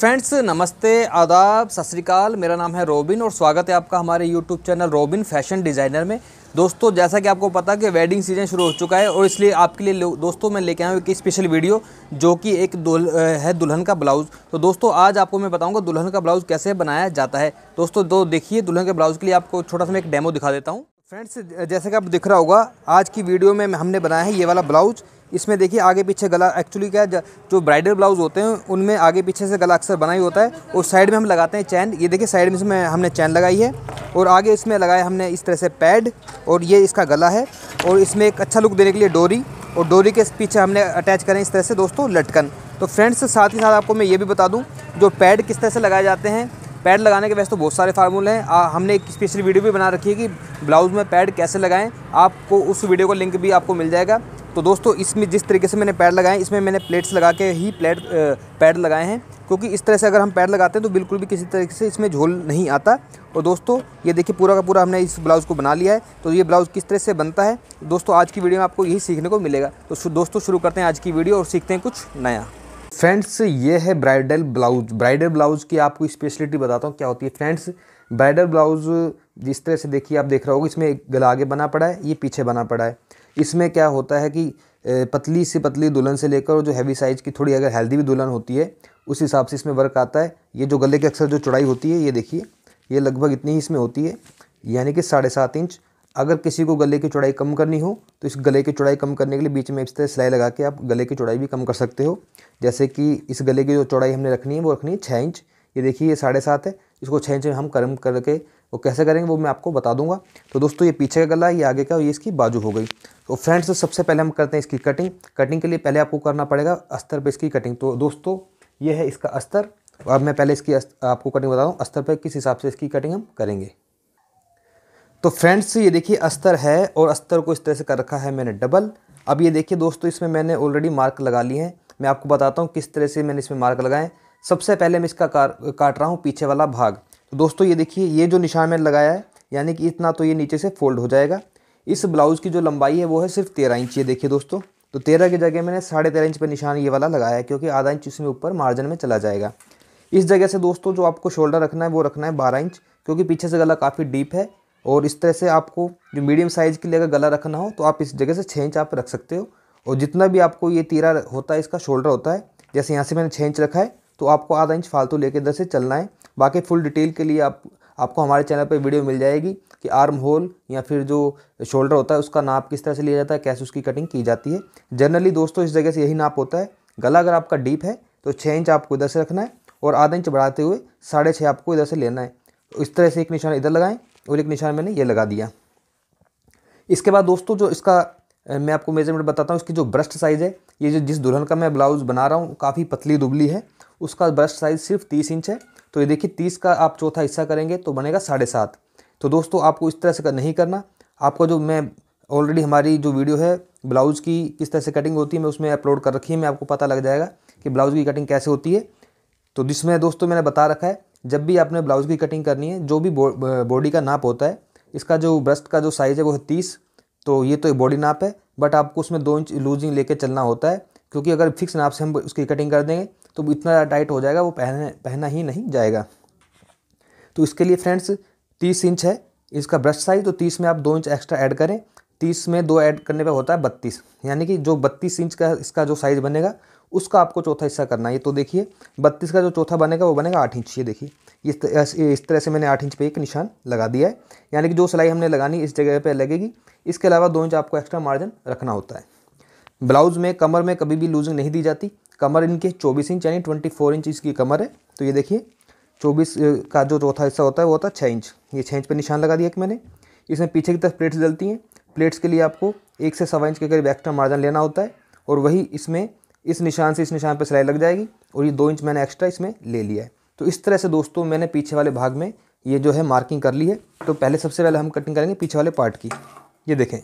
friends नमस्ते आदाब सत श्रीकाल मेरा नाम है रोबिन और स्वागत है आपका हमारे YouTube channel Robin fashion designer में दोस्तों जैसा कि आपको पता कि वेडिंग सीजन शुरू हो चुका है और इसलिए आपके लिए दोस्तों मैं लेके आया हूँ एक स्पेशल वीडियो जो कि एक दुल है दुल्हन का ब्लाउज़ तो दोस्तों आज आपको मैं बताऊँगा दुल्हन का ब्लाउज़ कैसे बनाया जाता है दोस्तों दो तो देखिए दुल्हन के ब्लाउज़ के लिए आपको छोटा सा मैं एक डेमो दिखा देता हूँ फ्रेंड्स जैसे कि आप दिख रहा होगा आज की वीडियो में हमने बनाया है ये वाला ब्लाउज़ इसमें देखिए आगे पीछे गला एक्चुअली क्या है जो ब्राइडल ब्लाउज होते हैं उनमें आगे पीछे से गला अक्सर बना ही होता है और साइड में हम लगाते हैं चैन ये देखिए साइड में इसमें हमने चैन लगाई है और आगे इसमें लगाया हमने इस तरह से पैड और ये इसका गला है और इसमें एक अच्छा लुक देने के लिए डोरी और डोरी के पीछे हमने अटैच करें इस तरह से दोस्तों लटकन तो फ्रेंड्स साथ ही साथ आपको मैं ये भी बता दूँ जो पैड किस तरह से लगाए जाते हैं पैड लगाने के वैसे तो बहुत सारे फार्मूले हैं आ, हमने एक स्पेशल वीडियो भी बना रखी है कि ब्लाउज़ में पैड कैसे लगाएं आपको उस वीडियो का लिंक भी आपको मिल जाएगा तो दोस्तों इसमें जिस तरीके से मैंने पैड लगाए इसमें मैंने प्लेट्स लगा के ही प्लेट पैड लगाए हैं क्योंकि इस तरह से अगर हम पैड लगाते हैं तो बिल्कुल भी किसी तरीके से इसमें झोल नहीं आता और दोस्तों ये देखिए पूरा का पूरा हमने इस ब्लाउज़ को बना लिया है तो ये ब्लाउज़ किस तरह से बनता है दोस्तों आज की वीडियो में आपको यही सीखने को मिलेगा तो दोस्तों शुरू करते हैं आज की वीडियो और सीखते हैं कुछ नया फ्रेंड्स ये है ब्राइडल ब्लाउज ब्राइडल ब्लाउज की आपको स्पेशलिटी बताता हूँ क्या होती है फ्रेंड्स ब्राइडल ब्लाउज जिस तरह से देखिए आप देख रहे हो इसमें एक गला आगे बना पड़ा है ये पीछे बना पड़ा है इसमें क्या होता है कि पतली से पतली दुल्हन से लेकर और जो हैवी साइज़ की थोड़ी अगर हेल्दी भी दुल्हन होती है उस हिसाब से इसमें वर्क आता है ये जो गले के अक्सर जो चौड़ाई होती है ये देखिए ये लगभग इतनी ही इसमें होती है यानी कि साढ़े सात इंच अगर किसी को गले की चौड़ाई कम करनी हो तो इस गले की चौड़ाई कम करने के लिए बीच में इस तरह सिलाई लगा के आप गले की चौड़ाई भी कम कर सकते हो जैसे कि इस गले की जो चौड़ाई हमने रखनी है वो रखनी है छः इंच ये देखिए ये साढ़े सात है इसको छः इंच में हम कर्म करके वो कैसे करेंगे वो मैं आपको बता दूंगा तो दोस्तों ये पीछे का गला ये आगे का और ये इसकी बाजू हो गई तो फ्रेंड्स तो सबसे पहले हम करते हैं इसकी कटिंग कटिंग के लिए पहले आपको करना पड़ेगा अस्तर पर इसकी कटिंग तो दोस्तों ये है इसका अस्तर अब मैं पहले इसकी आपको कटिंग बता दूँ हूँ अस्तर पर किस हिसाब से इसकी कटिंग हम करेंगे तो फ्रेंड्स ये देखिए अस्तर है और अस्तर को इस तरह से कर रखा है मैंने डबल अब ये देखिए दोस्तों इसमें मैंने ऑलरेडी मार्क लगा लिए हैं मैं आपको बताता हूँ किस तरह से मैंने इसमें मार्क लगाए सबसे पहले मैं इसका काट रहा हूँ पीछे वाला भाग तो दोस्तों ये देखिए ये जो निशान मैंने लगाया है यानी कि इतना तो ये नीचे से फोल्ड हो जाएगा इस ब्लाउज़ की जो लंबाई है वो है सिर्फ तेरह इंच ये देखिए दोस्तों तो तेरह की जगह मैंने साढ़े तेरह इंच पर निशान ये वाला लगाया है क्योंकि आधा इंच इसमें ऊपर मार्जिन में चला जाएगा इस जगह से दोस्तों जो आपको शोल्डर रखना है वो रखना है बारह इंच क्योंकि पीछे से गला काफ़ी डीप है और इस तरह से आपको जो मीडियम साइज़ के लिए अगर गला रखना हो तो आप इस जगह से छः इंच आप रख सकते हो और जितना भी आपको ये तीरा होता है इसका शोल्डर होता है जैसे यहाँ से मैंने छः इंच रखा है तो आपको आधा इंच फालतू लेके इधर से चलना है बाकी फुल डिटेल के लिए आप आपको हमारे चैनल पर वीडियो मिल जाएगी कि आर्म होल या फिर जो शोल्डर होता है उसका नाप किस तरह से लिया जाता है कैसे उसकी कटिंग की जाती है जनरली दोस्तों इस जगह से यही नाप होता है गला अगर आपका डीप है तो छः इंच आपको इधर से रखना है और आधा इंच बढ़ाते हुए साढ़े छः आपको इधर से लेना है तो इस तरह से एक निशान इधर लगाएं और एक निशान मैंने ये लगा दिया इसके बाद दोस्तों जो इसका मैं आपको मेजरमेंट बताता हूँ इसकी जो ब्रस्ट साइज़ है ये जो जिस दुल्हन का मैं ब्लाउज़ बना रहा हूँ काफ़ी पतली दुबली है उसका ब्रस्ट साइज़ सिर्फ तीस इंच है तो ये देखिए तीस का आप चौथा हिस्सा करेंगे तो बनेगा साढ़े सात तो दोस्तों आपको इस तरह से कर, नहीं करना आपका जो मैं ऑलरेडी हमारी जो वीडियो है ब्लाउज़ की किस तरह से कटिंग होती है मैं उसमें अपलोड कर रखी है मैं आपको पता लग जाएगा कि ब्लाउज़ की कटिंग कैसे होती है तो जिसमें दोस्तों मैंने बता रखा है जब भी आपने ब्लाउज़ की कटिंग करनी है जो भी बॉडी का नाप होता है इसका जो ब्रस्ट का जो साइज़ है वो है तीस तो ये तो एक बॉडी नाप है बट आपको उसमें दो इंच लूजिंग लेके चलना होता है क्योंकि अगर फिक्स नाप से हम उसकी कटिंग कर देंगे तो इतना टाइट हो जाएगा वो पहन पहना ही नहीं जाएगा तो इसके लिए फ्रेंड्स तीस इंच है इसका ब्रश साइज तो तीस में आप दो इंच एक्स्ट्रा ऐड करें तीस में दो ऐड करने पे होता है बत्तीस यानी कि जो बत्तीस इंच का इसका जो साइज़ बनेगा उसका आपको चौथा हिस्सा करना है तो देखिए बत्तीस का जो चौथा बनेगा वो बनेगा आठ इंच ये देखिए इस इस तरह से मैंने आठ इंच पे एक निशान लगा दिया है यानी कि जो सिलाई हमने लगानी इस जगह पे लगेगी इसके अलावा दो इंच आपको एक्स्ट्रा मार्जिन रखना होता है ब्लाउज़ में कमर में कभी भी लूजिंग नहीं दी जाती कमर इनके चौबीस इंच यानी ट्वेंटी फोर इंच इसकी कमर है तो ये देखिए चौबीस का जो चौथा हिस्सा होता है वो होता है छः इंच ये छः इंच पर निशान लगा दिया एक मैंने इसमें पीछे की तरफ प्लेट्स डलती हैं प्लेट्स के लिए आपको एक से सवा इंच के करीब एक्स्ट्रा मार्जिन लेना होता है और वही इसमें इस निशान से इस निशान पर सिलाई लग जाएगी और ये दो इंच मैंने एक्स्ट्रा इसमें ले लिया है तो इस तरह से दोस्तों मैंने पीछे वाले भाग में ये जो है मार्किंग कर ली है तो पहले सबसे पहले हम कटिंग करेंगे पीछे वाले पार्ट की ये देखें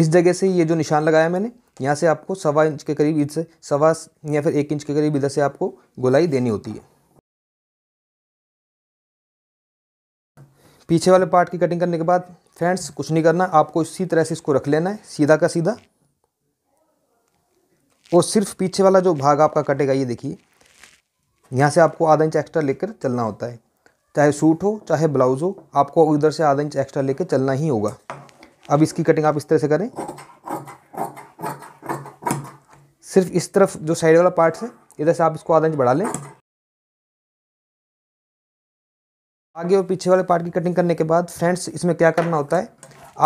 इस जगह से ये जो निशान लगाया मैंने यहाँ से आपको सवा इंच के करीब इधर से सवा या फिर एक इंच के करीब इधर से आपको गोलाई देनी होती है पीछे वाले पार्ट की कटिंग करने के बाद फ्रेंड्स कुछ नहीं करना आपको इसी तरह से इसको रख लेना है सीधा का सीधा और सिर्फ पीछे वाला जो भाग आपका कटेगा ये देखिए यहाँ से आपको आधा इंच एक्स्ट्रा लेकर चलना होता है चाहे सूट हो चाहे ब्लाउज़ हो आपको इधर से आधा इंच एक्स्ट्रा लेकर चलना ही होगा अब इसकी कटिंग आप इस तरह से करें सिर्फ इस तरफ जो साइड वाला पार्ट है इधर से आप इसको आधा इंच बढ़ा लें आगे और पीछे वाले पार्ट की कटिंग करने के बाद फ्रेंड्स इसमें क्या करना होता है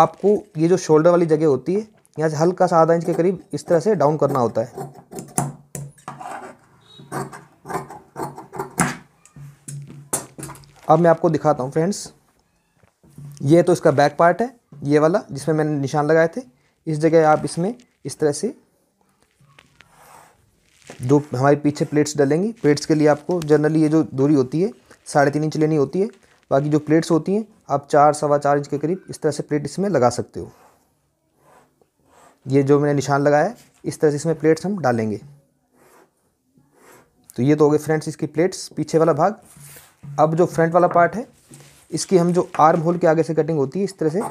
आपको ये जो शोल्डर वाली जगह होती है यहाँ से हल्का सा आधा इंच के करीब इस तरह से डाउन करना होता है अब मैं आपको दिखाता हूँ फ्रेंड्स ये तो इसका बैक पार्ट है ये वाला जिसमें मैंने निशान लगाए थे इस जगह आप इसमें इस तरह से दो हमारे पीछे प्लेट्स डलेंगी प्लेट्स के लिए आपको जनरली ये जो दूरी होती है साढ़े तीन इंच लेनी होती है बाकी जो प्लेट्स होती हैं आप चार सवा चार इंच के करीब इस तरह से प्लेट इसमें लगा सकते हो ये जो मैंने निशान लगाया है इस तरह से इसमें प्लेट्स हम डालेंगे तो ये तो हो गए फ्रेंड्स इसकी प्लेट्स पीछे वाला भाग अब जो फ्रंट वाला पार्ट है इसकी हम जो आर्म होल के आगे से कटिंग होती है इस तरह से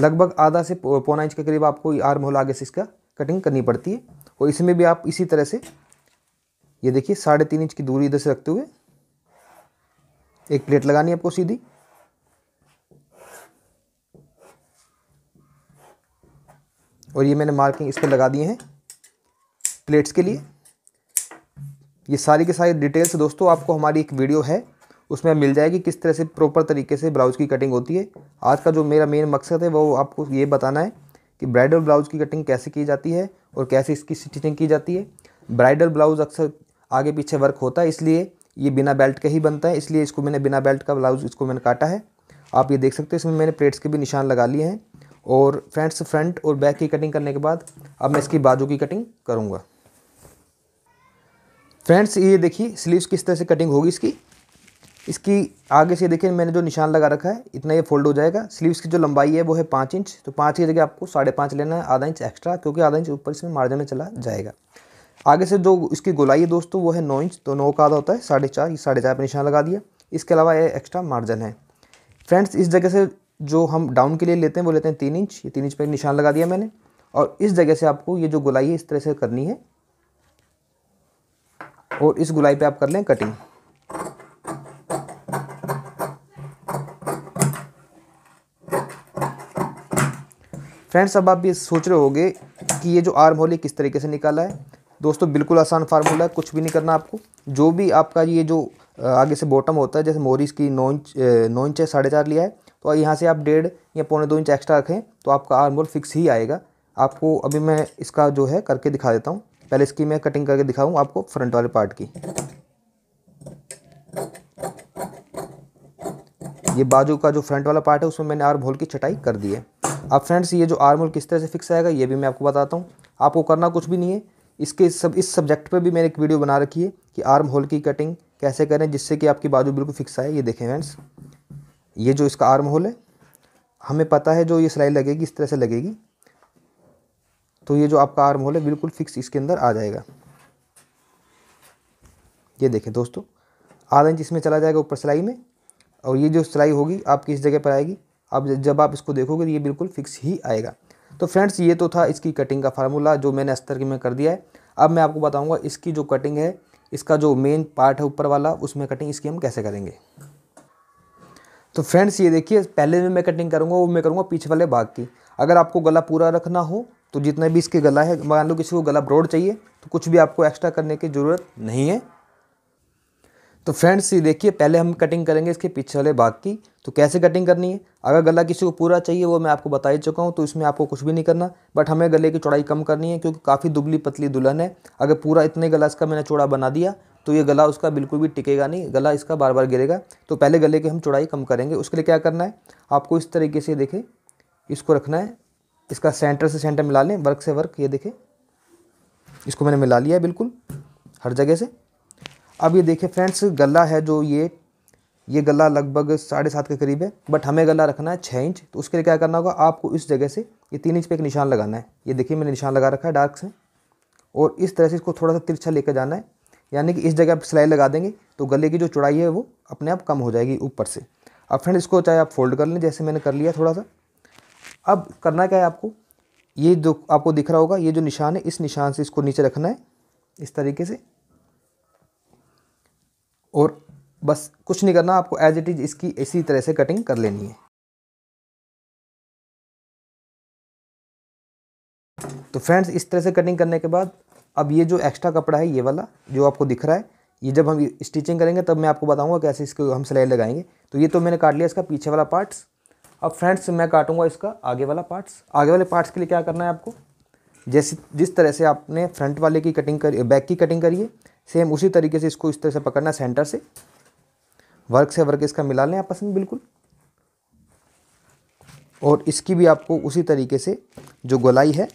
लगभग आधा से पौना इंच के करीब आपको आर्म होल आगे से इसका कटिंग करनी पड़ती है और इसमें भी आप इसी तरह से ये देखिए साढ़े तीन इंच की दूरी इधर से रखते हुए एक प्लेट लगानी है आपको सीधी और ये मैंने मार्किंग इस पर लगा दिए हैं प्लेट्स के लिए ये सारी के सारी डिटेल्स दोस्तों आपको हमारी एक वीडियो है उसमें मिल जाएगी किस तरह से प्रॉपर तरीके से ब्लाउज की कटिंग होती है आज का जो मेरा मेन मकसद है वो आपको ये बताना है कि ब्राइडल ब्लाउज की कटिंग कैसे की जाती है और कैसे इसकी स्टिचिंग की जाती है ब्राइडल ब्लाउज अक्सर आगे पीछे वर्क होता है इसलिए ये बिना बेल्ट का ही बनता है इसलिए इसको मैंने बिना बेल्ट का ब्लाउज इसको मैंने काटा है आप ये देख सकते हो इसमें मैंने प्लेट्स के भी निशान लगा लिए हैं और फ्रेंड्स फ्रंट और बैक की कटिंग करने के बाद अब मैं इसकी बाजू की कटिंग करूँगा फ्रेंड्स ये देखिए स्लीव्स किस तरह से कटिंग होगी इसकी इसकी आगे से देखिए मैंने जो निशान लगा रखा है इतना ये फोल्ड हो जाएगा स्लीव्स की जो लंबाई है वो है पाँच इंच तो पाँच की जगह आपको साढ़े पाँच लेना है आधा इंच एक्स्ट्रा क्योंकि आधा इंच ऊपर इसमें मार्जिन में चला जाएगा आगे से जो इसकी गोलाई है दोस्तों वो है नौ इंच तो नौ का आधा होता है साढ़े चार साढ़े चार पर निशान लगा दिया इसके अलावा ये एक्स्ट्रा मार्जिन है फ्रेंड्स इस जगह से जो हम डाउन के लिए लेते हैं वो लेते हैं तीन इंच ये तीन इंच पर निशान लगा दिया मैंने और इस जगह से आपको ये जो गोलाई है इस तरह से करनी है और इस गुलाई पे आप कर लें कटिंग फ्रेंड्स अब आप ये सोच रहे होगे कि ये जो आर्म होली किस तरीके से निकाला है दोस्तों बिल्कुल आसान फार्मूला है कुछ भी नहीं करना आपको जो भी आपका ये जो आगे से बॉटम होता है जैसे मोरीज की नौ इंच नौ इंच है साढ़े चार लिया है तो यहाँ से आप डेढ़ या पौने दो इंच एक्स्ट्रा रखें तो आपका आर्म होल फिक्स ही आएगा आपको अभी मैं इसका जो है करके दिखा देता हूँ पहले इसकी मैं कटिंग करके दिखाऊँ आपको फ्रंट वाले पार्ट की ये बाजू का जो फ्रंट वाला पार्ट है उसमें मैंने आर्म होल की छटाई कर दी है अब फ्रेंड्स ये जो आर्मोल किस तरह से फिक्स आएगा ये भी मैं आपको बताता हूँ आपको करना कुछ भी नहीं है इसके सब इस सब्जेक्ट पे भी मैंने एक वीडियो बना रखी है कि आर्म होल की कटिंग कैसे करें जिससे कि आपकी बाजू बिल्कुल फिक्स आए ये देखें फ्रेंड्स ये जो इसका आर्म होल है हमें पता है जो ये सिलाई लगेगी इस तरह से लगेगी तो ये जो आपका आर्म होल है बिल्कुल फिक्स इसके अंदर आ जाएगा ये देखें दोस्तों आधा इंच इसमें चला जाएगा ऊपर सिलाई में और ये जो सिलाई होगी आपकी इस जगह पर आएगी अब जब आप इसको देखोगे तो ये बिल्कुल फिक्स ही आएगा तो फ्रेंड्स ये तो था इसकी कटिंग का फार्मूला जो मैंने अस्तर की में कर दिया है अब मैं आपको बताऊँगा इसकी जो कटिंग है इसका जो मेन पार्ट है ऊपर वाला उसमें कटिंग इसकी हम कैसे करेंगे तो फ्रेंड्स ये देखिए पहले में मैं कटिंग करूँगा वो मैं करूँगा पीछे वाले भाग की अगर आपको गला पूरा रखना हो तो जितना भी इसके गला है मान लो किसी को गला ब्रॉड चाहिए तो कुछ भी आपको एक्स्ट्रा करने की ज़रूरत नहीं है तो फ्रेंड्स ये देखिए पहले हम कटिंग करेंगे इसके पीछे वाले भाग की तो कैसे कटिंग करनी है अगर गला किसी को पूरा चाहिए वो मैं आपको बता ही चुका हूँ तो इसमें आपको कुछ भी नहीं करना बट हमें गले की चौड़ाई कम करनी है क्योंकि काफ़ी दुबली पतली दुल्हन है अगर पूरा इतने गला इसका मैंने चौड़ा बना दिया तो ये गला उसका बिल्कुल भी टिकेगा नहीं गला इसका बार बार गिरेगा तो पहले गले की हम चौड़ाई कम करेंगे उसके लिए क्या करना है आपको इस तरीके से देखें इसको रखना है इसका सेंटर से सेंटर मिला लें वर्क से वर्क ये देखें इसको मैंने मिला लिया है बिल्कुल हर जगह से अब ये देखिए फ्रेंड्स गला है जो ये ये गला लगभग साढ़े सात के करीब है बट हमें गला रखना है छः इंच तो उसके लिए क्या करना होगा आपको इस जगह से ये तीन इंच पे एक निशान लगाना है ये देखिए मैंने निशान लगा रखा है डार्क से और इस तरह से इसको थोड़ा सा तिरछा लेकर जाना है यानी कि इस जगह आप सिलाई लगा देंगे तो गले की जो चौड़ाई है वो अपने आप कम हो जाएगी ऊपर से अब फ्रेंड इसको चाहे आप फोल्ड कर लें जैसे मैंने कर लिया थोड़ा सा अब करना क्या है आपको ये जो आपको दिख रहा होगा ये जो निशान है इस निशान से इसको नीचे रखना है इस तरीके से और बस कुछ नहीं करना आपको एज इट इज़ इसकी इसी तरह से कटिंग कर लेनी है तो फ्रेंड्स इस तरह से कटिंग करने के बाद अब ये जो एक्स्ट्रा कपड़ा है ये वाला जो आपको दिख रहा है ये जब हम स्टिचिंग करेंगे तब मैं आपको बताऊंगा कैसे इसको हम सिलाई लगाएंगे तो ये तो मैंने काट लिया इसका पीछे वाला पार्ट्स अब फ्रेंड्स मैं काटूंगा इसका आगे वाला पार्ट्स आगे वाले पार्ट्स के लिए क्या करना है आपको जैसे जिस तरह से आपने फ्रंट वाले की कटिंग करी बैक की कटिंग करिए सेम उसी तरीके से इसको इस तरह से पकड़ना सेंटर से वर्क से वर्क इसका मिला लें आपस में बिल्कुल और इसकी भी आपको उसी तरीके से जो गोलाई है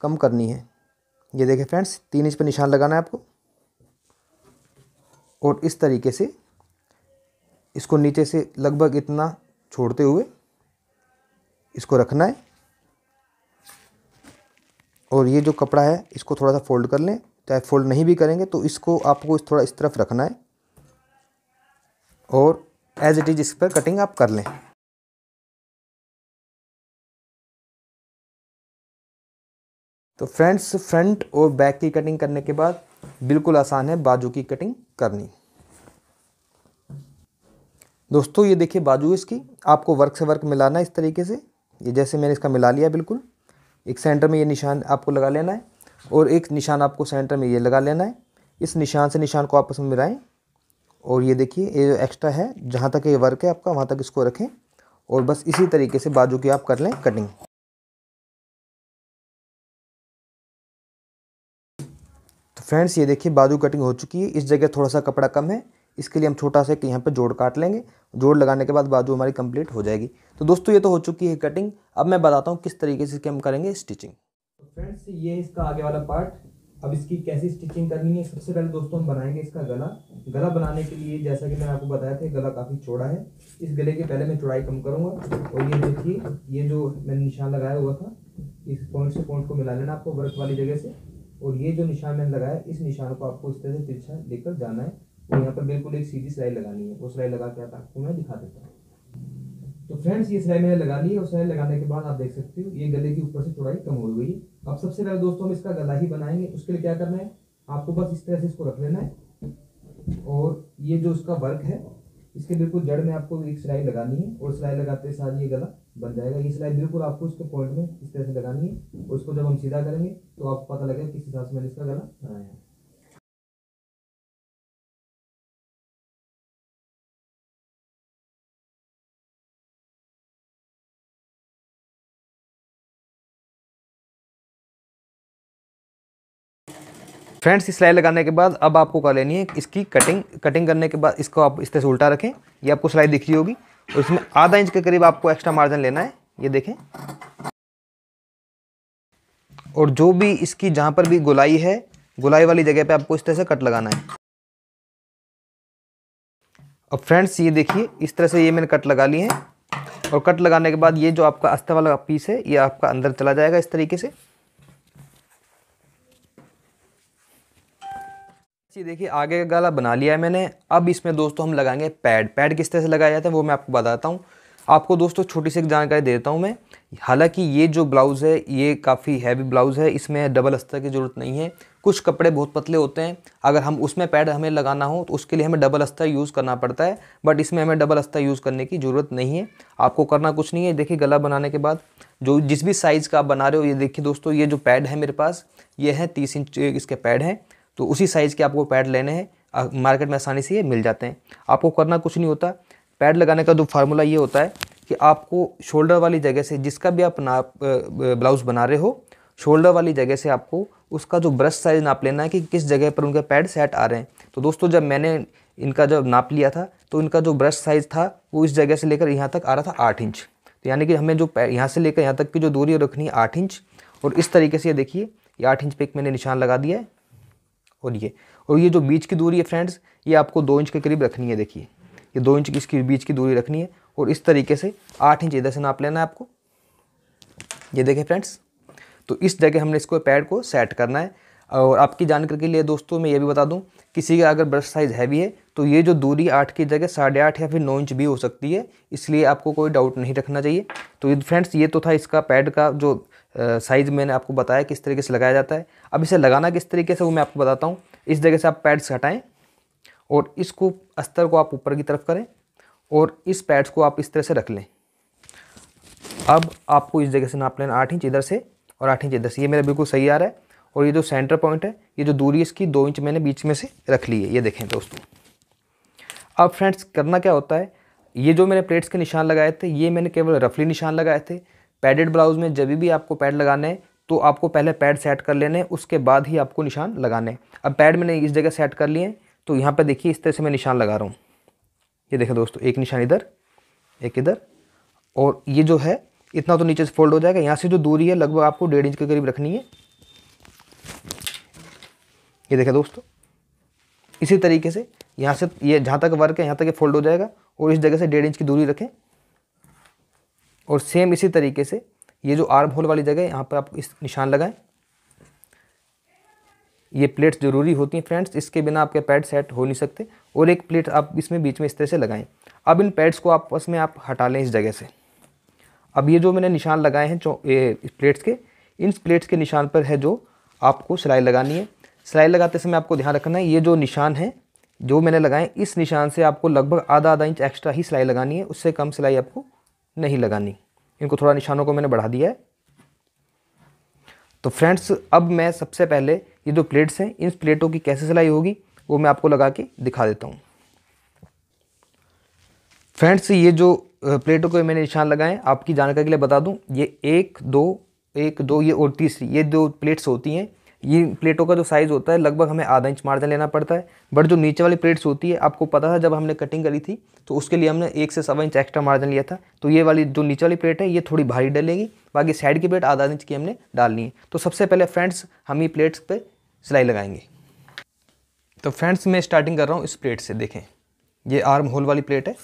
कम करनी है ये देखें फ्रेंड्स तीन इंच पर निशान लगाना है आपको और इस तरीके से इसको नीचे से लगभग इतना छोड़ते हुए इसको रखना है और ये जो कपड़ा है इसको थोड़ा सा फोल्ड कर लें चाहे फोल्ड नहीं भी करेंगे तो इसको आपको इस थोड़ा इस तरफ रखना है और एज इट इज़ इस पर कटिंग आप कर लें तो फ्रेंड्स फ्रंट और बैक की कटिंग करने के बाद बिल्कुल आसान है बाजू की कटिंग करनी दोस्तों ये देखिए बाजू इसकी आपको वर्क से वर्क मिलाना है इस तरीके से ये जैसे मैंने इसका मिला लिया बिल्कुल एक सेंटर में ये निशान आपको लगा लेना है और एक निशान आपको सेंटर में ये लगा लेना है इस निशान से निशान को आपस में मिलाएं और ये देखिए ये जो एक्स्ट्रा है जहाँ तक ये वर्क है आपका वहाँ तक इसको रखें और बस इसी तरीके से बाजू की आप कर लें कटिंग तो फ्रेंड्स ये देखिए बाजू कटिंग हो चुकी है इस जगह थोड़ा सा कपड़ा कम है इसके लिए हम छोटा सा यहाँ पर जोड़ काट लेंगे जोड़ लगाने के बाद बाजू हमारी कंप्लीट हो जाएगी तो दोस्तों ये तो हो चुकी है कटिंग अब मैं बताता हूँ किस तरीके से हम करेंगे स्टिचिंग फ्रेंड्स तो ये इसका आगे वाला पार्ट अब इसकी कैसी स्टिचिंग करनी है सबसे पहले दोस्तों हम बनाएंगे इसका गला गला बनाने के लिए जैसा कि मैंने आपको बताया था गला काफ़ी चौड़ा है इस गले के पहले मैं चौड़ाई कम करूँगा और ये देखिए ये जो मैंने निशान लगाया हुआ था इस पॉइंट से पॉइंट को मिला लेना आपको वर्क वाली जगह से और ये जो निशान मैंने लगाया इस निशान को आपको इस तरह से तिरछा लेकर जाना है और यहाँ पर बिल्कुल एक सीधी सिलाई लगानी है वो सिलाई लगा के आपको मैं दिखा देता हूँ तो फ्रेंड्स ये सिलाई मैंने लगा ली है और सिलाई लगाने के बाद आप देख सकते हो ये गले के ऊपर से चौड़ाई कम हो गई है अब सबसे पहले दोस्तों हम इसका गला ही बनाएंगे उसके लिए क्या करना है आपको बस इस तरह से इसको रख लेना है और ये जो इसका वर्क है इसके बिल्कुल जड़ में आपको एक सिलाई लगानी है और सिलाई लगाते साथ ये गला बन जाएगा ये सिलाई बिल्कुल आपको इसके पॉइंट में इस तरह से लगानी है और इसको जब हम सीधा करेंगे तो आपको पता लगेगा किस हिसाब से मैंने इसका गला बनाया है फ्रेंड्स इस सिलाई लगाने के बाद अब आपको कर लेनी है इसकी कटिंग कटिंग करने के बाद इसको आप इस तरह से उल्टा रखें ये आपको सिलाई दिख रही होगी और इसमें आधा इंच के करीब आपको एक्स्ट्रा मार्जिन लेना है ये देखें और जो भी इसकी जहाँ पर भी गोलाई है गोलाई वाली जगह पर आपको इस तरह से कट लगाना है अब फ्रेंड्स ये देखिए इस तरह से ये मैंने कट लगा ली है और कट लगाने के बाद ये जो आपका अस्था वाला पीस है ये आपका अंदर चला जाएगा इस तरीके से जी देखिए आगे का गला बना लिया है मैंने अब इसमें दोस्तों हम लगाएंगे पैड पैड किस तरह से लगाया जाता है वो मैं आपको बताता हूँ आपको दोस्तों छोटी सी एक जानकारी देता हूँ मैं हालांकि ये जो ब्लाउज़ है ये काफ़ी हैवी ब्लाउज़ है इसमें डबल अस्तर की ज़रूरत नहीं है कुछ कपड़े बहुत पतले होते हैं अगर हम उसमें पैड हमें लगाना हो तो उसके लिए हमें डबल अस्तर यूज़ करना पड़ता है बट इसमें हमें डबल अस्तर यूज़ करने की ज़रूरत नहीं है आपको करना कुछ नहीं है देखिए गला बनाने के बाद जो जिस भी साइज़ का आप बना रहे हो ये देखिए दोस्तों ये जो पैड है मेरे पास ये है तीस इंच इसके पैड हैं तो उसी साइज़ के आपको पैड लेने हैं मार्केट में आसानी से ये मिल जाते हैं आपको करना कुछ नहीं होता पैड लगाने का जो फार्मूला ये होता है कि आपको शोल्डर वाली जगह से जिसका भी आप नाप ब्लाउज़ बना रहे हो शोल्डर वाली जगह से आपको उसका जो ब्रश साइज़ नाप लेना है कि किस जगह पर उनके पैड सेट आ रहे हैं तो दोस्तों जब मैंने इनका जब नाप लिया था तो इनका जो ब्रश साइज़ था वो इस जगह से लेकर यहाँ तक आ रहा था आठ इंच तो यानी कि हमें जो यहाँ से लेकर यहाँ तक की जो दूरी रखनी है आठ इंच और इस तरीके से ये देखिए ये आठ इंच पे एक मैंने निशान लगा दिया है और ये और ये जो बीच की दूरी है फ्रेंड्स ये आपको दो इंच के करीब रखनी है देखिए ये दो इंच की इसकी बीच की दूरी रखनी है और इस तरीके से आठ इंच इधर से नाप लेना है आपको ये देखें फ्रेंड्स तो इस जगह हमने इसको पैड को सेट करना है और आपकी जानकारी के लिए दोस्तों मैं ये भी बता दूं किसी का अगर ब्रश साइज़ हैवी है तो ये जो दूरी आठ की जगह साढ़े आठ या फिर नौ इंच भी हो सकती है इसलिए आपको कोई डाउट नहीं रखना चाहिए तो ये फ्रेंड्स ये तो था इसका पैड का जो साइज़ मैंने आपको बताया किस तरीके से लगाया जाता है अब इसे लगाना किस तरीके से वो मैं आपको बताता हूँ इस जगह से आप पैड्स हटाएँ और इसको अस्तर को आप ऊपर की तरफ करें और इस पैड्स को आप इस तरह से रख लें अब आपको इस जगह से नाप लेना आठ इंच इधर से और आठ इंच इधर से ये मेरा बिल्कुल सही आ रहा है और ये जो सेंटर पॉइंट है ये जो दूरी इसकी दो इंच मैंने बीच में से रख ली है ये देखें दोस्तों अब फ्रेंड्स करना क्या होता है ये जो मैंने प्लेट्स के निशान लगाए थे ये मैंने केवल रफली निशान लगाए थे पैडेड ब्लाउज में जब भी आपको पैड लगाने तो आपको पहले पैड सेट कर लेने उसके बाद ही आपको निशान लगाने अब पैड मैंने इस जगह सेट कर लिए तो यहाँ पर देखिए इस तरह से मैं निशान लगा रहा हूँ ये देखें दोस्तों एक निशान इधर एक इधर और ये जो है इतना तो नीचे से फोल्ड हो जाएगा यहाँ से जो दूरी है लगभग आपको डेढ़ इंच के करीब रखनी है ये देखें दोस्तों इसी तरीके से यहाँ से ये जहाँ तक वर्क है यहाँ तक ये फोल्ड हो जाएगा और इस जगह से डेढ़ इंच की दूरी रखें और सेम इसी तरीके से ये जो आर्म होल वाली जगह यहाँ पर आप इस निशान लगाएं ये प्लेट्स ज़रूरी होती हैं फ्रेंड्स इसके बिना आपके पैड सेट हो नहीं सकते और एक प्लेट आप इसमें बीच में इस तरह से लगाएं अब इन पैड्स को आपस में आप हटा लें इस जगह से अब ये जो मैंने निशान लगाए हैं ये प्लेट्स के इन प्लेट्स के निशान पर है जो आपको सिलाई लगानी है सिलाई लगाते समय आपको ध्यान रखना है ये जो निशान है जो मैंने लगाए इस निशान से आपको लगभग आधा आधा इंच एक्स्ट्रा ही सिलाई लगानी है उससे कम सिलाई आपको नहीं लगानी इनको थोड़ा निशानों को मैंने बढ़ा दिया है तो फ्रेंड्स अब मैं सबसे पहले ये जो प्लेट्स हैं इन प्लेटों की कैसे सिलाई होगी वो मैं आपको लगा के दिखा देता हूँ फ्रेंड्स ये जो प्लेटों को मैंने निशान लगाए आपकी जानकारी के लिए बता दूँ ये एक दो एक दो ये और तीसरी ये दो प्लेट्स होती हैं ये प्लेटों का जो साइज़ होता है लगभग हमें आधा इंच मार्जिन लेना पड़ता है बट जो नीचे वाली प्लेट्स होती है आपको पता था जब हमने कटिंग करी थी तो उसके लिए हमने एक से सवा इंच एक्स्ट्रा मार्जिन लिया था तो ये वाली जो नीचे वाली प्लेट है ये थोड़ी भारी डलेगी बाकी साइड की प्लेट आधा इंच की हमने डालनी है तो सबसे पहले फ्रेंड्स हम ये प्लेट्स पर सिलाई लगाएंगे तो फ्रेंड्स मैं स्टार्टिंग कर रहा हूँ इस प्लेट से देखें ये आर्म होल वाली प्लेट है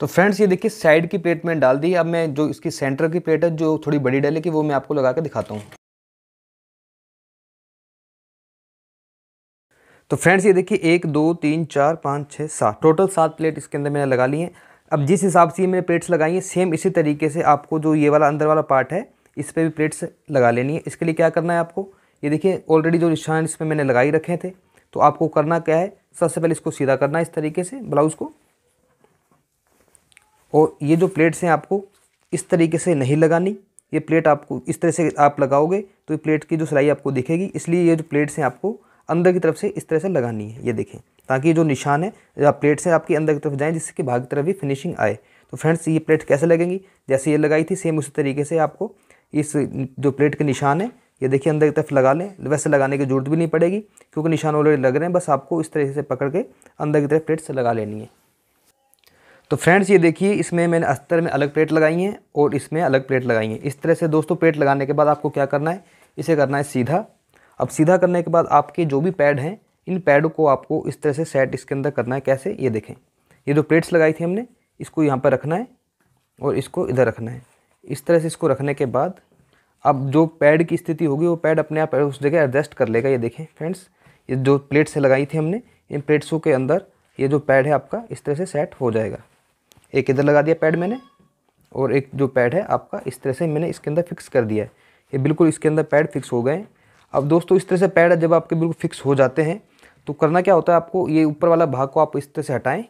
तो फ्रेंड्स ये देखिए साइड की प्लेट में डाल दी अब मैं जो इसकी सेंटर की प्लेट है जो थोड़ी बड़ी डलेगी वो मैं आपको लगा के दिखाता हूँ तो फ्रेंड्स ये देखिए एक दो तीन चार पाँच छः सात टोटल सात प्लेट इसके अंदर मैंने लगा ली हैं अब जिस हिसाब से ये मैंने प्लेट्स लगाई हैं सेम इसी तरीके से आपको जो ये वाला अंदर वाला पार्ट है इस पर भी प्लेट्स लगा लेनी है इसके लिए क्या करना है आपको ये देखिए ऑलरेडी जो निशान इस पर मैंने लगा ही रखे थे तो आपको करना क्या है सबसे पहले इसको सीधा करना है इस तरीके से ब्लाउज़ को और ये जो प्लेट्स हैं आपको इस तरीके से नहीं लगानी ये प्लेट आपको इस तरह से आप लगाओगे तो ये प्लेट की जो सिलाई आपको दिखेगी इसलिए ये जो प्लेट्स हैं आपको अंदर की तरफ से इस तरह से लगानी है ये देखें ताकि ये जो निशान है प्लेट्स हैं आपकी अंदर की तरफ जाएँ जिससे कि भाग की तरफ भी फिनिशिंग आए तो फ्रेंड्स ये प्लेट कैसे लगेंगी जैसे ये लगाई थी सेम उसी तरीके से आपको इस जो प्लेट के निशान है ये देखिए अंदर की तरफ लगा लें वैसे लगाने की जरूरत भी नहीं पड़ेगी क्योंकि निशान ऑलरेडी लग रहे हैं बस आपको इस तरीके से पकड़ के अंदर की तरफ प्लेट्स लगा लेनी है तो फ्रेंड्स ये देखिए इसमें मैंने अस्तर में अलग प्लेट लगाई है और इसमें अलग प्लेट लगाई है इस तरह से दोस्तों प्लेट लगाने के बाद आपको क्या करना है इसे करना है सीधा अब सीधा करने के बाद आपके जो भी पैड हैं इन पैडों को आपको इस तरह से सेट इसके अंदर करना है कैसे ये देखें ये जो प्लेट्स लगाई थी हमने इसको यहाँ पर रखना है और इसको इधर रखना है इस तरह से इसको रखने के बाद अब जो पैड की स्थिति होगी वो पैड अपने आप उस जगह एडजस्ट कर लेगा ये देखें फ्रेंड्स ये जो प्लेट्स लगाई थी हमने इन प्लेट्सों के अंदर ये जो पैड है आपका इस तरह से सेट हो जाएगा एक इधर लगा दिया पैड मैंने और एक जो पैड है आपका इस तरह से मैंने इसके अंदर फिक्स कर दिया है ये बिल्कुल इसके अंदर पैड फिक्स हो गए अब दोस्तों इस तरह से पैड जब आपके बिल्कुल फिक्स हो जाते हैं तो करना क्या होता है आपको ये ऊपर वाला भाग को आप इस तरह से हटाएं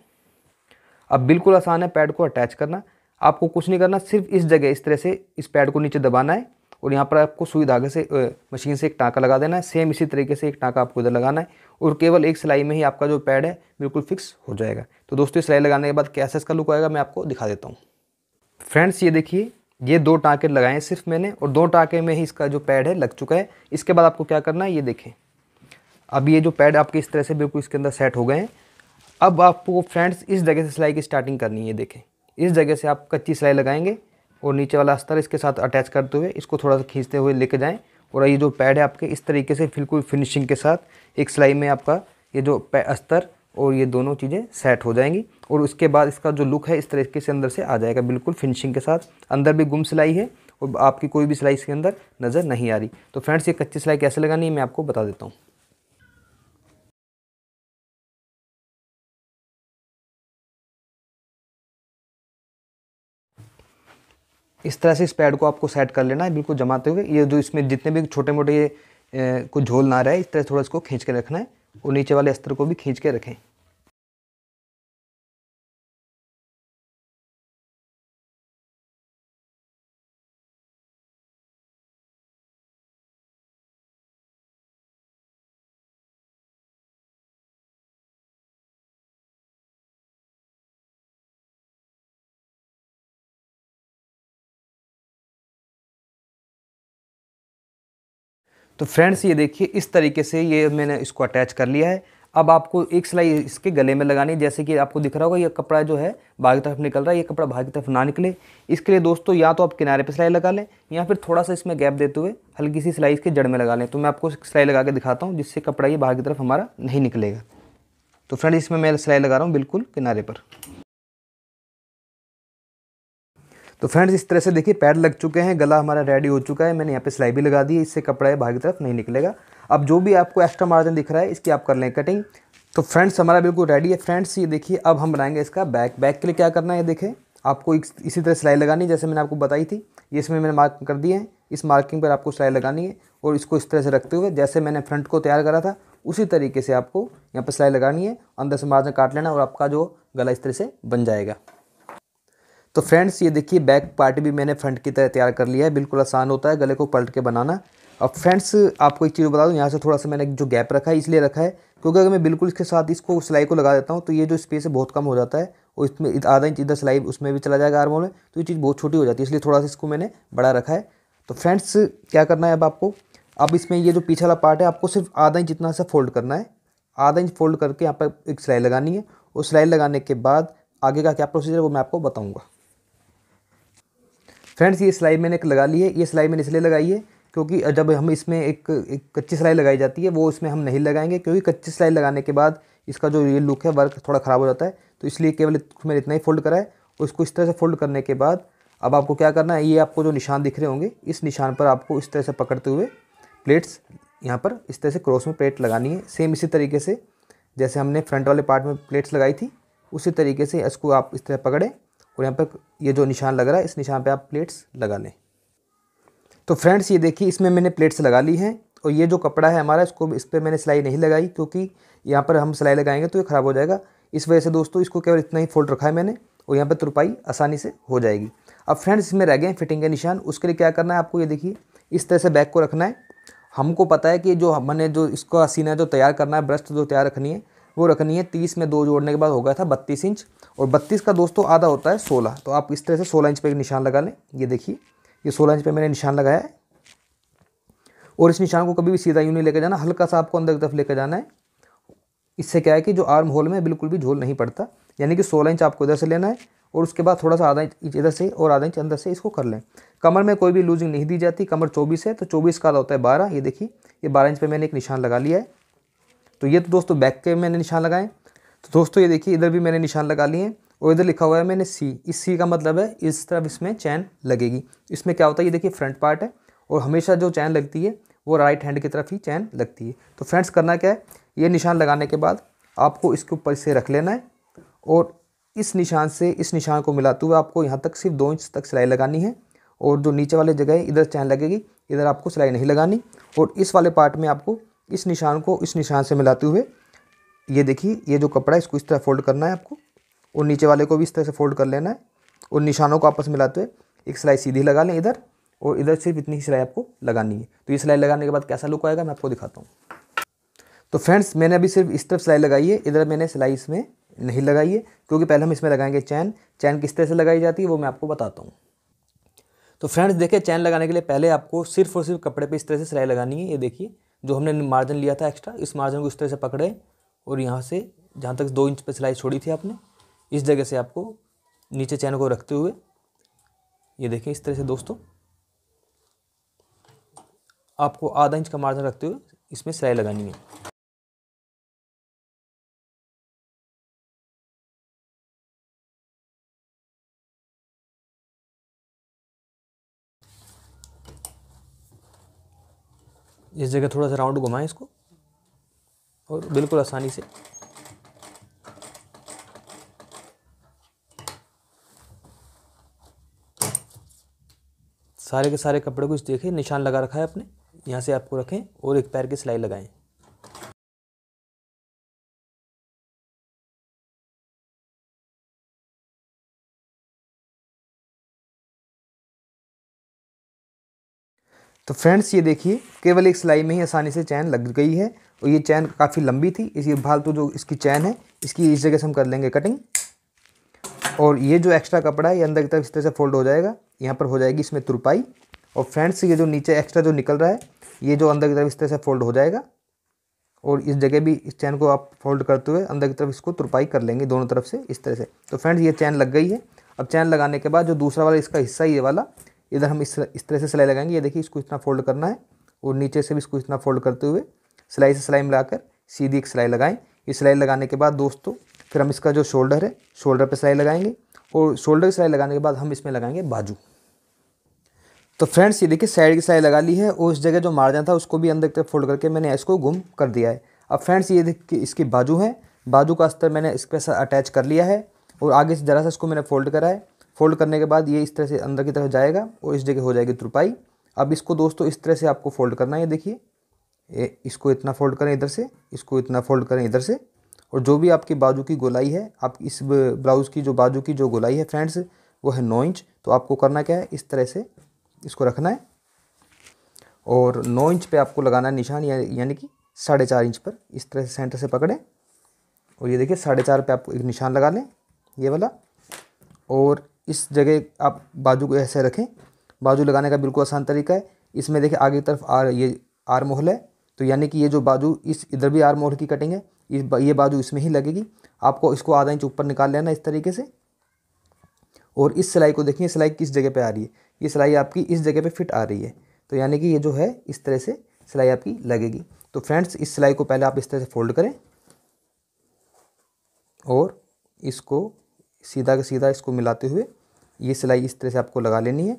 अब बिल्कुल आसान है पैड को अटैच करना आपको कुछ नहीं करना सिर्फ इस जगह इस तरह से इस पैड को नीचे दबाना है और यहाँ पर आपको सुई धागे से मशीन से एक टाँका लगा देना है सेम इसी तरीके से एक टाँका आपको इधर लगाना है और केवल एक सिलाई में ही आपका जो पैड है बिल्कुल फिक्स हो जाएगा तो दोस्तों सिलाई लगाने के बाद कैसे इसका लुक आएगा मैं आपको दिखा देता हूँ फ्रेंड्स ये देखिए ये दो टाँके लगाए हैं सिर्फ मैंने और दो टाँके में ही इसका जो पैड है लग चुका है इसके बाद आपको क्या करना है ये देखें अब ये जो पैड आपके इस तरह से बिल्कुल इसके अंदर सेट हो गए हैं अब आपको फ्रेंड्स इस जगह से सिलाई की स्टार्टिंग करनी है देखें इस जगह से आप कच्ची सिलाई लगाएंगे और नीचे वाला अस्तर इसके साथ अटैच करते हुए इसको थोड़ा सा खींचते हुए लेके जाएँ और ये जो पैड है आपके इस तरीके से बिल्कुल फिनिशिंग के साथ एक सिलाई में आपका ये जो अस्तर और ये दोनों चीज़ें सेट हो जाएंगी और उसके बाद इसका जो लुक है इस तरीके से अंदर से आ जाएगा बिल्कुल फिनिशिंग के साथ अंदर भी गुम सिलाई है और आपकी कोई भी सिलाई इसके अंदर नज़र नहीं आ रही तो फ्रेंड्स ये कच्ची सिलाई कैसे लगानी है मैं आपको बता देता हूँ इस तरह से इस पैड को आपको सेट कर लेना है बिल्कुल जमाते हुए ये जो इसमें जितने भी छोटे मोटे ये कुछ झोल ना रहे इस तरह थोड़ा इसको खींच के रखना है और नीचे वाले अस्तर को भी खींच के रखें तो फ्रेंड्स ये देखिए इस तरीके से ये मैंने इसको अटैच कर लिया है अब आपको एक सिलाई इसके गले में लगानी है जैसे कि आपको दिख रहा होगा ये कपड़ा जो है बाहर की तरफ निकल रहा है ये कपड़ा बाहर की तरफ ना निकले इसके लिए दोस्तों या तो आप किनारे पर सिलाई लगा लें या फिर थोड़ा सा इसमें गैप देते हुए हल्की सी सिलाई इसके जड़ में लगा लें तो मैं आपको सिलाई लगा के दिखाता हूँ जिससे कपड़ा ये बाहर की तरफ हमारा नहीं निकलेगा तो फ्रेंड इसमें मैं सिलाई लगा रहा हूँ बिल्कुल किनारे पर तो फ्रेंड्स इस तरह से देखिए पैड लग चुके हैं गला हमारा रेडी हो चुका है मैंने यहाँ पे सिलाई भी लगा दी है इससे कपड़ा बाहर की तरफ नहीं निकलेगा अब जो भी आपको एक्स्ट्रा मार्जिन दिख रहा है इसकी आप कर लें कटिंग तो फ्रेंड्स हमारा बिल्कुल रेडी है फ्रेंड्स ये देखिए अब हम बनाएंगे इसका बैक बैक के लिए क्या करना है देखें आपको इसी तरह सिलाई लगानी जैसे मैंने आपको बताई थी ये इसमें मैंने मार्क कर दिए हैं इस मार्किंग पर आपको सिलाई लगानी है और इसको इस तरह से रखते हुए जैसे मैंने फ्रंट को तैयार करा था उसी तरीके से आपको यहाँ पर सिलाई लगानी है अंदर से मार्जिन काट लेना और आपका जो गला इस तरह से बन जाएगा तो फ्रेंड्स ये देखिए बैक पार्ट भी मैंने फ्रंट की तरह तैयार कर लिया है बिल्कुल आसान होता है गले को पलट के बनाना अब फ्रेंड्स आपको एक चीज़ बता दूँ यहाँ से थोड़ा सा मैंने जो गैप रखा है इसलिए रखा है क्योंकि अगर मैं बिल्कुल इसके साथ इसको सिलाई को लगा देता हूँ तो ये जो स्पेस है बहुत कम हो जाता है और इसमें आधा इंच इधर सिलाई उसमें भी चला जाएगा आर्मोल में तो ये चीज़ बहुत छोटी हो जाती है इसलिए थोड़ा सा इसको मैंने बड़ा रखा है तो फ्रेंड्स क्या करना है अब आपको अब इसमें ये जो पीछे वाला पार्ट है आपको सिर्फ आधा इंच इतना सा फोल्ड करना है आधा इंच फोल्ड करके यहाँ पर एक सिलाई लगानी है और सिलाई लगाने के बाद आगे का क्या प्रोसीजर है वो मैं आपको बताऊँगा फ्रेंड्स ये सिलाई मैंने एक लगा ली है ये सिलाई मैंने इसलिए लगाई है क्योंकि जब हम इसमें एक, एक कच्ची सिलाई लगाई जाती है वो इसमें हम नहीं लगाएंगे क्योंकि कच्ची सिलाई लगाने के बाद इसका जो ये लुक है वर्क थोड़ा ख़राब हो जाता है तो इसलिए केवल मैंने इतना ही फोल्ड करा है और इसको इस तरह से फोल्ड करने के बाद अब आपको क्या करना है ये आपको जो निशान दिख रहे होंगे इस निशान पर आपको इस तरह से पकड़ते हुए प्लेट्स यहाँ पर इस तरह से क्रॉस में प्लेट लगानी है सेम इसी तरीके से जैसे हमने फ्रंट वाले पार्ट में प्लेट्स लगाई थी उसी तरीके से इसको आप इस तरह पकड़ें और यहाँ पर ये जो निशान लग रहा है इस निशान पर आप प्लेट्स लगा लें तो फ्रेंड्स ये देखिए इसमें मैंने प्लेट्स लगा ली हैं और ये जो कपड़ा है हमारा इसको इस पर मैंने सिलाई नहीं लगाई क्योंकि यहाँ पर हम सिलाई लगाएंगे तो ये ख़राब हो जाएगा इस वजह से दोस्तों इसको केवल इतना ही फोल्ड रखा है मैंने और यहाँ पर तुरपाई आसानी से हो जाएगी अब फ्रेंड्स इसमें रह गए फिटिंग के निशान उसके लिए क्या करना है आपको ये देखिए इस तरह से बैग को रखना है हमको पता है कि जो हमने जो इसका सीना जो तैयार करना है ब्रश जो तो तैयार रखनी है वो रखनी है तीस में दो जोड़ने के बाद हो गया था बत्तीस इंच और बत्तीस का दोस्तों आधा होता है सोलह तो आप इस तरह से सोलह इंच पर एक निशान लगा लें ये देखिए ये सोलह इंच पर मैंने निशान लगाया है और इस निशान को कभी भी सीधा यूँ नहीं लेकर जाना हल्का सा आपको अंदर की तरफ लेकर जाना है इससे क्या है कि जो आर्म होल में बिल्कुल भी झोल नहीं पड़ता यानी कि सोलह इंच आपको इधर से लेना है और उसके बाद थोड़ा सा आधा इंच इधर से और आधा इंच अंदर से इसको कर लें कमर में कोई भी लूजिंग नहीं दी जाती कमर चौबीस है तो चौबीस का होता है बारह ये देखिए ये बारह इंच पर मैंने एक निशान लगा लिया है तो ये तो दोस्तों बैक के मैंने निशान लगाए तो दोस्तों ये देखिए इधर भी मैंने निशान लगा लिए और इधर लिखा हुआ है मैंने सी इस सी का मतलब है इस तरफ इसमें चैन लगेगी इसमें क्या होता है ये देखिए फ्रंट पार्ट है और हमेशा जो चैन लगती है वो राइट हैंड की तरफ ही चैन लगती है तो फ्रेंड्स करना क्या है ये निशान लगाने के बाद आपको इसके ऊपर इसे रख लेना है और इस निशान से इस निशान को मिलाते हुए आपको यहाँ तक सिर्फ दो इंच तक सिलाई लगानी है और जो नीचे वाले जगह है इधर चैन लगेगी इधर आपको सिलाई नहीं लगानी और इस वाले पार्ट में आपको इस निशान को इस निशान से मिलाते हुए ये देखिए ये जो कपड़ा है इसको इस तरह फोल्ड करना है आपको और नीचे वाले को भी इस तरह से फोल्ड कर लेना है और निशानों को आपस में मिलाते हुए एक सिलाई सीधी लगा लें इधर और इधर सिर्फ इतनी ही सिलाई आपको लगानी है तो ये सिलाई लगाने के बाद कैसा लुक आएगा मैं आपको दिखाता हूँ तो फ्रेंड्स मैंने अभी सिर्फ इस तरफ सिलाई लगाई है इधर मैंने सिलाई इसमें नहीं लगाई है क्योंकि पहले हम इसमें लगाएंगे चैन चैन किस तरह से लगाई जाती है वो मैं आपको बताता हूँ तो फ्रेंड्स देखिए चैन लगाने के लिए पहले आपको सिर्फ और सिर्फ कपड़े पे इस तरह से सिलाई लगानी है ये देखिए जो हमने मार्जिन लिया था एक्स्ट्रा इस मार्जिन को इस तरह से पकड़े और यहाँ से जहाँ तक दो इंच पर सिलाई छोड़ी थी आपने इस जगह से आपको नीचे चैन को रखते हुए ये देखें इस तरह से दोस्तों आपको आधा इंच का मार्जिन रखते हुए इसमें सिलाई लगानी है इस जगह थोड़ा सा राउंड घुमाएं इसको और बिल्कुल आसानी से सारे के सारे कपड़े को इस देखें निशान लगा रखा है आपने यहाँ से आपको रखें और एक पैर की सिलाई लगाएं तो फ्रेंड्स ये देखिए केवल एक सिलाई में ही आसानी से चैन लग गई है और ये चैन काफ़ी लंबी थी इसी फालतू तो जो इसकी चैन है इसकी इस जगह से हम कर लेंगे कटिंग और ये जो एक्स्ट्रा कपड़ा है ये अंदर की तरफ इस तरह से फोल्ड हो जाएगा यहाँ पर हो जाएगी इसमें तुरपाई और फ्रेंड्स ये जो नीचे एक्स्ट्रा जो निकल रहा है ये जो अंदर की तरफ इस तरह से फोल्ड हो जाएगा और इस जगह भी इस चैन को आप फोल्ड करते हुए अंदर की तरफ इसको तुरपाई कर लेंगे दोनों तरफ से इस तरह से तो फ्रेंड्स ये चैन लग गई है अब चैन लगाने के बाद जो दूसरा वाला इसका हिस्सा ये वाला इधर हम इस तरह से सिलाई लगाएंगे ये देखिए इसको इतना फोल्ड करना है और नीचे से भी इसको इतना फोल्ड करते हुए सिलाई से सिलाई मिलाकर सीधी एक सिलाई लगाएं ये सिलाई लगाने के बाद दोस्तों फिर हम इसका जो शोल्डर है शोल्डर पर सिलाई लगाएंगे और शोल्डर की सिलाई लगाने के बाद हम इसमें लगाएंगे बाजू तो फ्रेंड्स ये देखिए साइड की सिलाई लगा ली है और उस जगह जो मार्जन था उसको भी अंदर तरफ फोल्ड करके मैंने इसको गुम कर दिया है अब फ्रेंड्स ये देखिए इसकी बाजू है बाजू का अस्तर मैंने इसके साथ अटैच कर लिया है और आगे से ज़रा सा इसको मैंने फोल्ड करा है फोल्ड करने के बाद ये इस तरह से अंदर की तरफ जाएगा और इस जगह हो जाएगी तुरपाई अब इसको दोस्तों इस तरह से आपको फोल्ड करना है देखिए इसको इतना फोल्ड करें इधर से इसको इतना फोल्ड करें इधर से और जो भी आपकी बाजू की गोलाई है आप इस ब्लाउज़ की जो बाजू की जो गोलाई है फ्रेंड्स वो है नौ इंच तो आपको करना क्या है इस तरह से इसको रखना है और नौ इंच पे आपको लगाना है निशान या यानी कि साढ़े चार इंच पर इस तरह से सेंटर से पकड़ें और ये देखिए साढ़े चार पर आपको एक निशान लगा लें ये वाला और इस जगह आप बाजू को ऐसे रखें बाजू लगाने का बिल्कुल आसान तरीका है इसमें देखें आगे की तरफ आर ये आर मोहल है तो यानी कि ये जो बाजू इस इधर भी आर मोहल की कटिंग है इस ये बाजू इसमें ही लगेगी आपको इसको आधा इंच ऊपर निकाल लेना इस तरीके से और इस सिलाई को देखिए सिलाई किस जगह पर आ रही है ये सिलाई आपकी इस जगह पर फिट आ रही है तो यानी कि ये जो है इस तरह से सिलाई आपकी लगेगी तो फ्रेंड्स इस सिलाई को पहले आप इस तरह से फोल्ड करें और इसको सीधा के सीधा इसको मिलाते हुए ये सिलाई इस तरह से आपको लगा लेनी है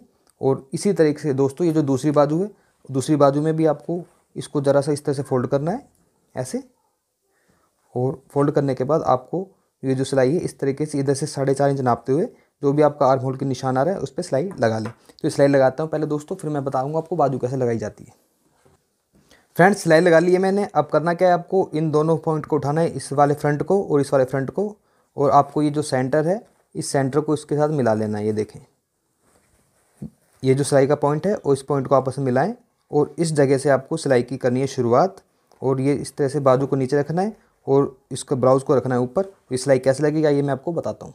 और इसी तरीके से दोस्तों ये जो दूसरी बाजू है दूसरी बाजू में भी आपको इसको ज़रा सा इस तरह से फोल्ड करना है ऐसे और फोल्ड करने के बाद आपको ये जो सिलाई है इस तरीके से इधर से साढ़े चार इंच नापते हुए जो भी आपका आर्म होल के निशान आ रहा है उस पर सिलाई लगा लें तो सिलाई लगाता हूँ पहले दोस्तों फिर मैं बताऊँगा आपको बाजू कैसे लगाई जाती है फ्रेंड सिलाई लगा ली है मैंने अब करना क्या है आपको इन दोनों पॉइंट को उठाना है इस वाले फ्रंट को और इस वाले फ्रंट को और आपको ये जो सेंटर है इस सेंटर को इसके साथ मिला लेना है ये देखें ये जो सिलाई का पॉइंट है और इस पॉइंट को आपस में मिलाएं और इस जगह से आपको सिलाई की करनी है शुरुआत और ये इस तरह से बाजू को नीचे रखना है और इसका ब्राउज को रखना है ऊपर ये सिलाई कैसे लगेगा ये मैं आपको बताता हूँ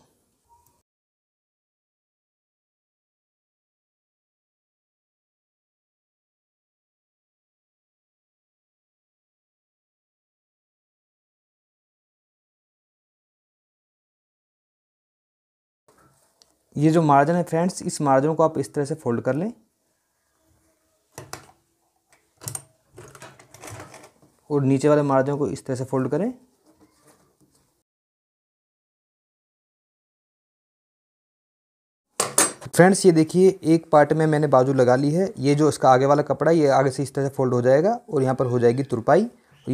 ये जो मार्जिन है फ्रेंड्स इस मार्जिन को आप इस तरह से फोल्ड कर लें और नीचे वाले मार्जिन को इस तरह से फोल्ड करें फ्रेंड्स ये देखिए एक पार्ट में मैंने बाजू लगा ली है ये जो इसका आगे वाला कपड़ा है ये आगे से इस तरह से फोल्ड हो जाएगा और यहाँ पर हो जाएगी तुरपाई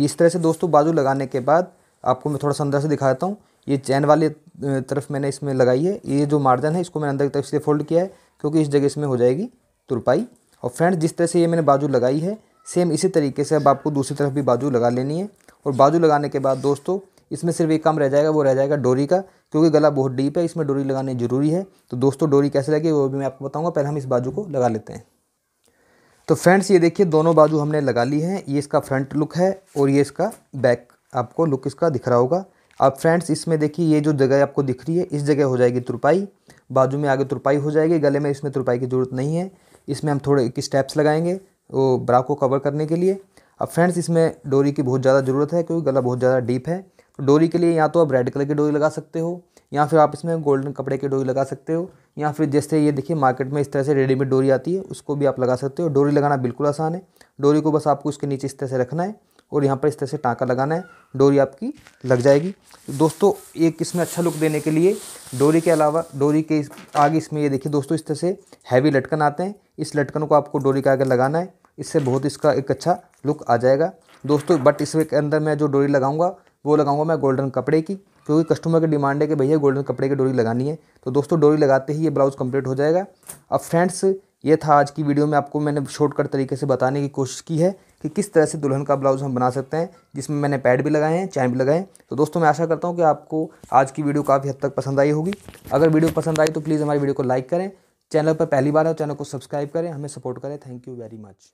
इस तरह से दोस्तों बाजू लगाने के बाद आपको मैं थोड़ा सा अंदर से दिखाता हूँ ये चैन वाले तरफ मैंने इसमें लगाई है ये जो मार्जन है इसको मैंने अंदर की तरफ से फोल्ड किया है क्योंकि इस जगह इसमें हो जाएगी तुरपाई और फ्रेंड्स जिस तरह से ये मैंने बाजू लगाई है सेम इसी तरीके से अब आपको दूसरी तरफ भी बाजू लगा लेनी है और बाजू लगाने के बाद दोस्तों इसमें सिर्फ एक काम रह जाएगा वो रह जाएगा डोरी का क्योंकि गला बहुत डीप है इसमें डोरी लगानी ज़रूरी है तो दोस्तों डोरी कैसे लगे वो भी मैं आपको बताऊँगा पहले हम इस बाजू को लगा लेते हैं तो फ्रेंड्स ये देखिए दोनों बाजू हमने लगा ली हैं ये इसका फ्रंट लुक है और ये इसका बैक आपको लुक इसका दिख रहा होगा अब फ्रेंड्स इसमें देखिए ये जो जगह आपको दिख रही है इस जगह हो जाएगी तुरपाई बाजू में आगे तुरपाई हो जाएगी गले में इसमें तुरपाई की ज़रूरत नहीं है इसमें हम थोड़े एक स्टेप्स लगाएंगे वो ब्रा को कवर करने के लिए अब फ्रेंड्स इसमें डोरी की बहुत ज़्यादा ज़रूरत है क्योंकि गला बहुत ज़्यादा डीप है तो डोरी के लिए या तो आप रेड कलर की डोरी लगा सकते हो या फिर आप इसमें गोल्डन कपड़े की डोरी लगा सकते हो या फिर जैसे ये देखिए मार्केट में इस तरह से रेडीमेड डोरी आती है उसको भी आप लगा सकते हो डोरी लगाना बिल्कुल आसान है डोरी को बस आपको उसके नीचे इस तरह से रखना है और यहाँ पर इस तरह से टाँका लगाना है डोरी आपकी लग जाएगी दोस्तों एक इसमें अच्छा लुक देने के लिए डोरी के अलावा डोरी के आगे इसमें ये देखिए दोस्तों इस तरह से हैवी लटकन आते हैं इस लटकन को आपको डोरी के आगे लगाना है इससे बहुत इसका एक अच्छा लुक आ जाएगा दोस्तों बट इसके अंदर मैं जो डोरी लगाऊंगा वो लगाऊंगा मैं गोल्डन कपड़े की क्योंकि कस्टमर की डिमांड है कि भैया गोल्डन कपड़े की डोरी लगानी है तो दोस्तों डोरी लगाते ही ये ब्लाउज़ कंप्लीट हो जाएगा अब फ्रेंड्स ये था आज की वीडियो में आपको मैंने शॉर्टकट तरीके से बताने की कोशिश की है कि किस तरह से दुल्हन का ब्लाउज़ हम बना सकते हैं जिसमें मैंने पैड भी लगाए हैं चैन भी लगाए हैं तो दोस्तों मैं आशा करता हूँ कि आपको आज की वीडियो काफ़ी हद तक पसंद आई होगी अगर वीडियो पसंद आई तो प्लीज़ हमारी वीडियो को लाइक करें चैनल पर पहली बार है तो चैनल को सब्सक्राइब करें हमें सपोर्ट करें थैंक यू वेरी मच